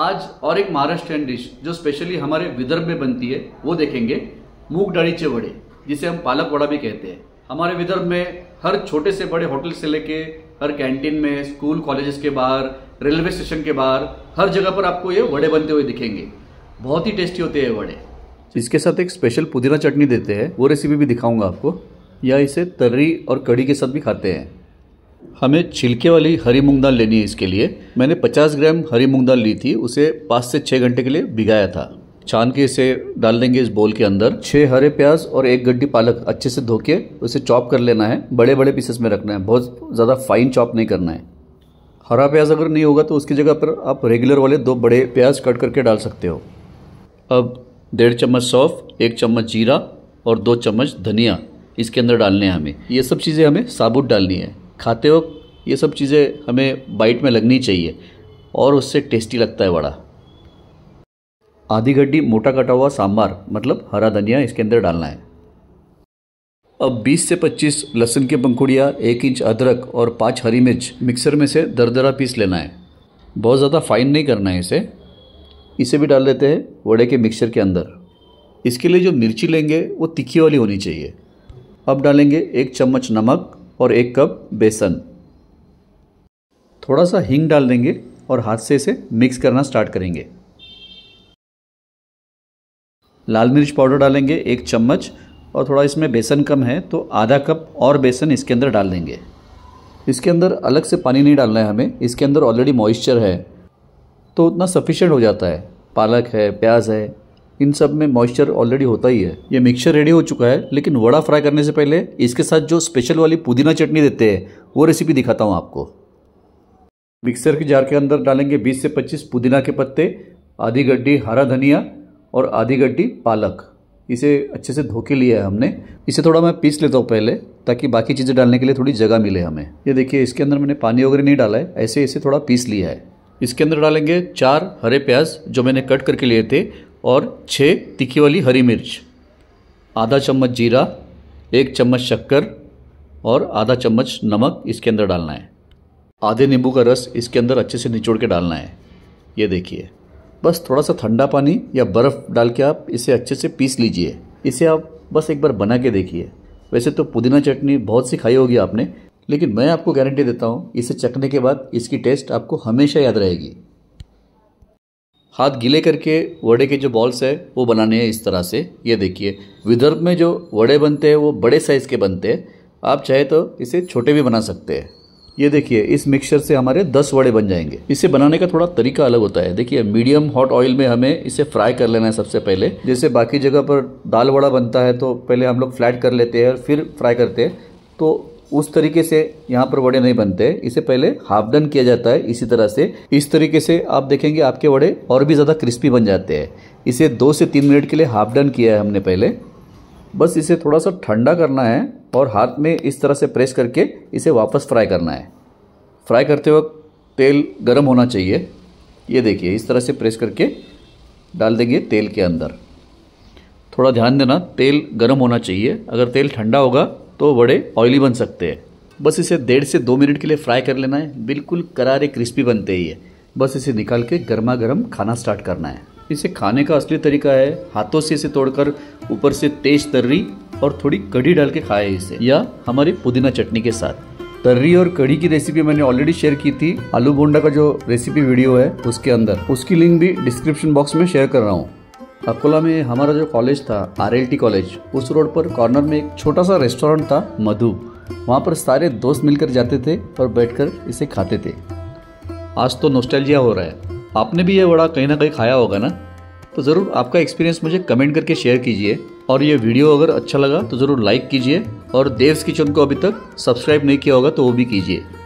आज और एक महाराष्ट्रियन डिश जो स्पेशली हमारे विदर्भ में बनती है वो देखेंगे मूग डालीचे वड़े जिसे हम पालक वड़ा भी कहते हैं हमारे विदर्भ में हर छोटे से बड़े होटल से लेके हर कैंटीन में स्कूल कॉलेजेस के बाहर रेलवे स्टेशन के बाहर हर जगह पर आपको ये वड़े बनते हुए दिखेंगे बहुत ही टेस्टी होते हैं वड़े इसके साथ एक स्पेशल पुदीना चटनी देते हैं वो रेसिपी भी दिखाऊंगा आपको या इसे तर्री और कड़ी के साथ भी खाते हैं हमें छिलके वाली हरी मूंग दाल लेनी है इसके लिए मैंने 50 ग्राम हरी मूंग दाल ली थी उसे पाँच से छः घंटे के लिए भिगाया था छान के इसे डाल देंगे इस बोल के अंदर छः हरे प्याज और एक गड्डी पालक अच्छे से धो के उसे चॉप कर लेना है बड़े बड़े पीसेस में रखना है बहुत ज़्यादा फाइन चॉप नहीं करना है हरा प्याज अगर नहीं होगा तो उसकी जगह पर आप रेगुलर वाले दो बड़े प्याज कट करके डाल सकते हो अब डेढ़ चम्मच सौफ एक चम्मच जीरा और दो चम्मच धनिया इसके अंदर डालने हैं हमें ये सब चीज़ें हमें साबुत डालनी है खाते हो ये सब चीज़ें हमें बाइट में लगनी चाहिए और उससे टेस्टी लगता है बड़ा आधी गड्डी मोटा कटा हुआ सांबार मतलब हरा धनिया इसके अंदर डालना है अब 20 से 25 लहसुन की पंखुड़िया एक इंच अदरक और पाँच हरी मिर्च मिक्सर में से दरदरा पीस लेना है बहुत ज़्यादा फाइन नहीं करना है इसे इसे भी डाल देते हैं वड़े के मिक्सर के अंदर इसके लिए जो मिर्ची लेंगे वो तिखी वाली होनी चाहिए अब डालेंगे एक चम्मच नमक और एक कप बेसन थोड़ा सा हींग डाल देंगे और हाथ से इसे मिक्स करना स्टार्ट करेंगे लाल मिर्च पाउडर डालेंगे एक चम्मच और थोड़ा इसमें बेसन कम है तो आधा कप और बेसन इसके अंदर डाल देंगे इसके अंदर अलग से पानी नहीं डालना है हमें इसके अंदर ऑलरेडी मॉइस्चर है तो उतना सफिशेंट हो जाता है पालक है प्याज है इन सब में मॉइस्चर ऑलरेडी होता ही है ये मिक्सचर रेडी हो चुका है लेकिन वड़ा फ्राई करने से पहले इसके साथ जो स्पेशल वाली पुदीना चटनी देते हैं वो रेसिपी दिखाता हूँ आपको मिक्सर के जार के अंदर डालेंगे 20 से 25 पुदीना के पत्ते आधी गड्ढी हरा धनिया और आधी गड्ढी पालक इसे अच्छे से धोके लिया है हमने इसे थोड़ा मैं पीस लेता हूँ पहले ताकि बाकी चीज़ें डालने के लिए थोड़ी जगह मिले हमें ये देखिए इसके अंदर मैंने पानी वगैरह नहीं डाला है ऐसे ऐसे थोड़ा पीस लिया है इसके अंदर डालेंगे चार हरे प्याज जो मैंने कट करके लिए थे और छः तीखी वाली हरी मिर्च आधा चम्मच जीरा एक चम्मच शक्कर और आधा चम्मच नमक इसके अंदर डालना है आधे नींबू का रस इसके अंदर अच्छे से निचोड़ के डालना है ये देखिए बस थोड़ा सा ठंडा पानी या बर्फ़ डाल के आप इसे अच्छे से पीस लीजिए इसे आप बस एक बार बना के देखिए वैसे तो पुदीना चटनी बहुत सी खाई होगी आपने लेकिन मैं आपको गारंटी देता हूँ इसे चखने के बाद इसकी टेस्ट आपको हमेशा याद रहेगी हाथ गीले करके वड़े के जो बॉल्स है वो बनाने हैं इस तरह से ये देखिए विदर्भ में जो वड़े बनते हैं वो बड़े साइज़ के बनते हैं आप चाहे तो इसे छोटे भी बना सकते हैं ये देखिए इस मिक्सचर से हमारे दस वड़े बन जाएंगे इसे बनाने का थोड़ा तरीका अलग होता है देखिए मीडियम हॉट ऑयल में हमें इसे फ्राई कर लेना है सबसे पहले जैसे बाकी जगह पर दाल वड़ा बनता है तो पहले हम लोग फ्लैट कर लेते हैं और फिर फ्राई करते हैं तो उस तरीके से यहाँ पर वड़े नहीं बनते इसे पहले हाफ डन किया जाता है इसी तरह से इस तरीके से आप देखेंगे आपके वड़े और भी ज़्यादा क्रिस्पी बन जाते हैं इसे दो से तीन मिनट के लिए हाफ डन किया है हमने पहले बस इसे थोड़ा सा ठंडा करना है और हाथ में इस तरह से प्रेस करके इसे वापस फ्राई करना है फ्राई करते वक्त तेल गर्म होना चाहिए ये देखिए इस तरह से प्रेस करके डाल देंगे तेल के अंदर थोड़ा ध्यान देना तेल गर्म होना चाहिए अगर तेल ठंडा होगा तो बड़े ऑयली बन सकते हैं बस इसे डेढ़ से दो मिनट के लिए फ्राई कर लेना है बिल्कुल करारे क्रिस्पी बनते ही है बस इसे निकाल के गर्मा गर्म खाना स्टार्ट करना है इसे खाने का असली तरीका है हाथों से इसे तोड़कर ऊपर से तेज तर्री और थोड़ी कढ़ी डाल के खाए इसे या हमारी पुदीना चटनी के साथ तर्री और कढ़ी की रेसिपी मैंने ऑलरेडी शेयर की थी आलू बोंडा का जो रेसिपी वीडियो है उसके अंदर उसकी लिंक भी डिस्क्रिप्शन बॉक्स में शेयर कर रहा हूँ अकोला में हमारा जो कॉलेज था आर कॉलेज उस रोड पर कॉर्नर में एक छोटा सा रेस्टोरेंट था मधु वहाँ पर सारे दोस्त मिलकर जाते थे और बैठकर इसे खाते थे आज तो नोस्टैल्जिया हो रहा है आपने भी ये वड़ा कहीं ना कहीं खाया होगा ना तो ज़रूर आपका एक्सपीरियंस मुझे कमेंट करके शेयर कीजिए और ये वीडियो अगर अच्छा लगा तो ज़रूर लाइक कीजिए और देव्स किचन को अभी तक सब्सक्राइब नहीं किया होगा तो वो भी कीजिए